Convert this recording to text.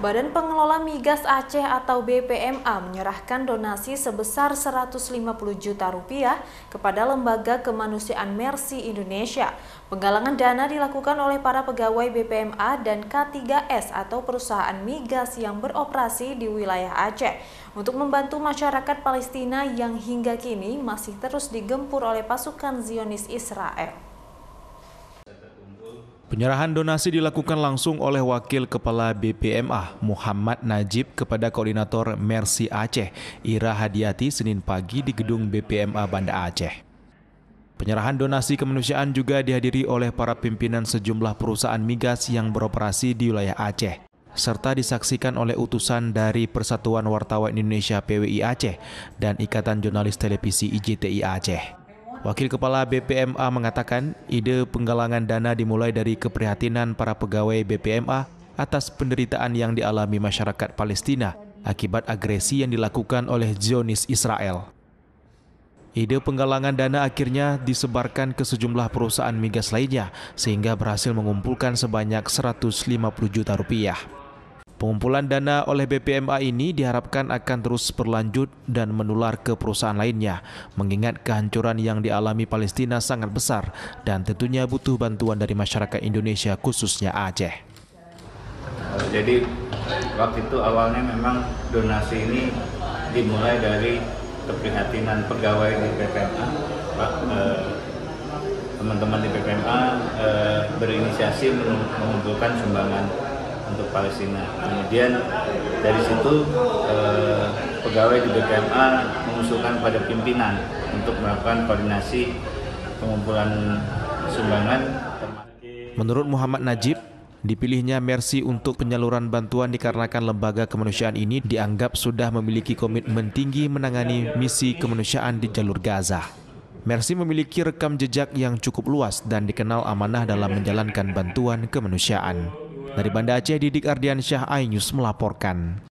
Badan Pengelola Migas Aceh atau BPMA menyerahkan donasi sebesar 150 juta rupiah kepada Lembaga Kemanusiaan Mersi Indonesia. Penggalangan dana dilakukan oleh para pegawai BPMA dan K3S atau perusahaan migas yang beroperasi di wilayah Aceh untuk membantu masyarakat Palestina yang hingga kini masih terus digempur oleh pasukan Zionis Israel. Penyerahan donasi dilakukan langsung oleh Wakil Kepala BPMA Muhammad Najib kepada Koordinator Mercy Aceh Ira Hadiati Senin pagi di gedung BPMA Banda Aceh. Penyerahan donasi kemanusiaan juga dihadiri oleh para pimpinan sejumlah perusahaan migas yang beroperasi di wilayah Aceh serta disaksikan oleh utusan dari Persatuan Wartawan Indonesia PWI Aceh dan Ikatan Jurnalis Televisi IJTI Aceh. Wakil Kepala BPMA mengatakan ide penggalangan dana dimulai dari keprihatinan para pegawai BPMA atas penderitaan yang dialami masyarakat Palestina akibat agresi yang dilakukan oleh Zionis Israel. Ide penggalangan dana akhirnya disebarkan ke sejumlah perusahaan migas lainnya sehingga berhasil mengumpulkan sebanyak 150 juta rupiah. Pengumpulan dana oleh BPMA ini diharapkan akan terus berlanjut dan menular ke perusahaan lainnya, mengingat kehancuran yang dialami Palestina sangat besar dan tentunya butuh bantuan dari masyarakat Indonesia khususnya Aceh. Eh, jadi waktu itu awalnya memang donasi ini dimulai dari keprihatinan pegawai di BPMA, Pak, eh, teman-teman di BPMA eh, berinisiasi mengumpulkan sumbangan untuk Palestina. Kemudian dari situ eh, pegawai di BKMA mengusulkan pada pimpinan untuk melakukan koordinasi pengumpulan sumbangan. Menurut Muhammad Najib, Dipilihnya Mercy untuk penyaluran bantuan dikarenakan lembaga kemanusiaan ini dianggap sudah memiliki komitmen tinggi menangani misi kemanusiaan di jalur Gaza. Mercy memiliki rekam jejak yang cukup luas dan dikenal amanah dalam menjalankan bantuan kemanusiaan. Dari Banda Aceh, Didik Ardiansyah, Syah Ainyus melaporkan.